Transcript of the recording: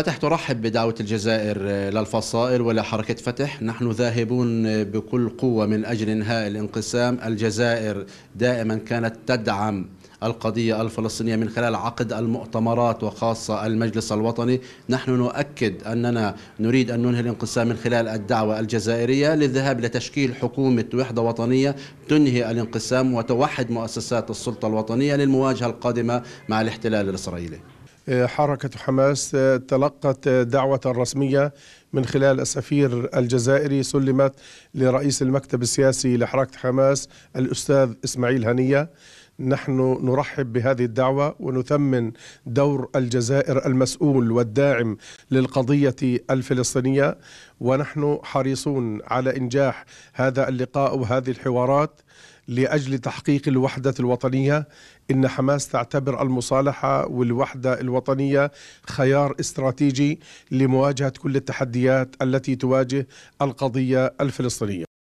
فتح ترحب بدعوة الجزائر آه، للفصائل ولحركة فتح نحن ذاهبون آه، بكل قوة من أجل إنهاء الانقسام الجزائر دائما كانت تدعم القضية الفلسطينية من خلال عقد المؤتمرات وخاصة المجلس الوطني نحن نؤكد أننا نريد أن ننهي الانقسام من خلال الدعوة الجزائرية للذهاب لتشكيل حكومة وحدة وطنية تنهي الانقسام وتوحد مؤسسات السلطة الوطنية للمواجهة القادمة مع الاحتلال الإسرائيلي آه، حركة حماس آه، تلقت آه، دعوة رسمية من خلال السفير الجزائري سلمت لرئيس المكتب السياسي لحركة حماس الأستاذ إسماعيل هنية نحن نرحب بهذه الدعوة ونثمن دور الجزائر المسؤول والداعم للقضية الفلسطينية ونحن حريصون على إنجاح هذا اللقاء وهذه الحوارات لأجل تحقيق الوحدة الوطنية إن حماس تعتبر المصالحة والوحدة الوطنية خيار استراتيجي لمواجهة كل التحديات التي تواجه القضية الفلسطينية